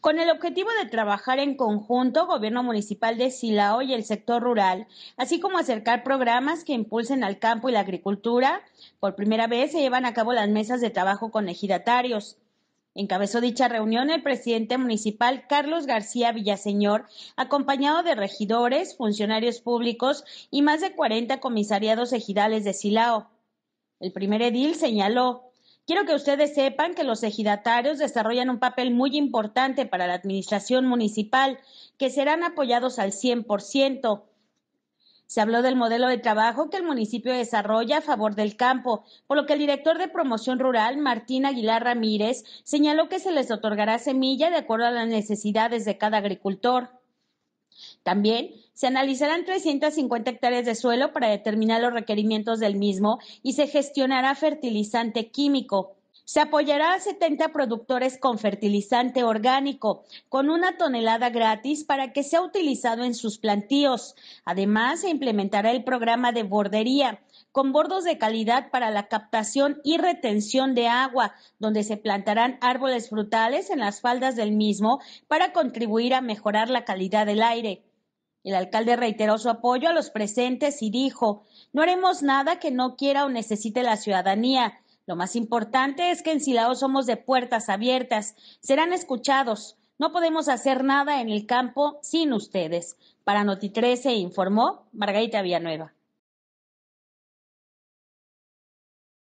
Con el objetivo de trabajar en conjunto, Gobierno Municipal de Silao y el sector rural, así como acercar programas que impulsen al campo y la agricultura, por primera vez se llevan a cabo las mesas de trabajo con ejidatarios. Encabezó dicha reunión el presidente municipal Carlos García Villaseñor, acompañado de regidores, funcionarios públicos y más de 40 comisariados ejidales de Silao. El primer edil señaló Quiero que ustedes sepan que los ejidatarios desarrollan un papel muy importante para la administración municipal, que serán apoyados al 100%. Se habló del modelo de trabajo que el municipio desarrolla a favor del campo, por lo que el director de promoción rural, Martín Aguilar Ramírez, señaló que se les otorgará semilla de acuerdo a las necesidades de cada agricultor. También se analizarán 350 hectáreas de suelo para determinar los requerimientos del mismo y se gestionará fertilizante químico. Se apoyará a 70 productores con fertilizante orgánico, con una tonelada gratis para que sea utilizado en sus plantíos. Además, se implementará el programa de bordería, con bordos de calidad para la captación y retención de agua, donde se plantarán árboles frutales en las faldas del mismo para contribuir a mejorar la calidad del aire. El alcalde reiteró su apoyo a los presentes y dijo, no haremos nada que no quiera o necesite la ciudadanía lo más importante es que en Silao somos de puertas abiertas, serán escuchados. No podemos hacer nada en el campo sin ustedes. Para Noti 13 informó Margarita Villanueva.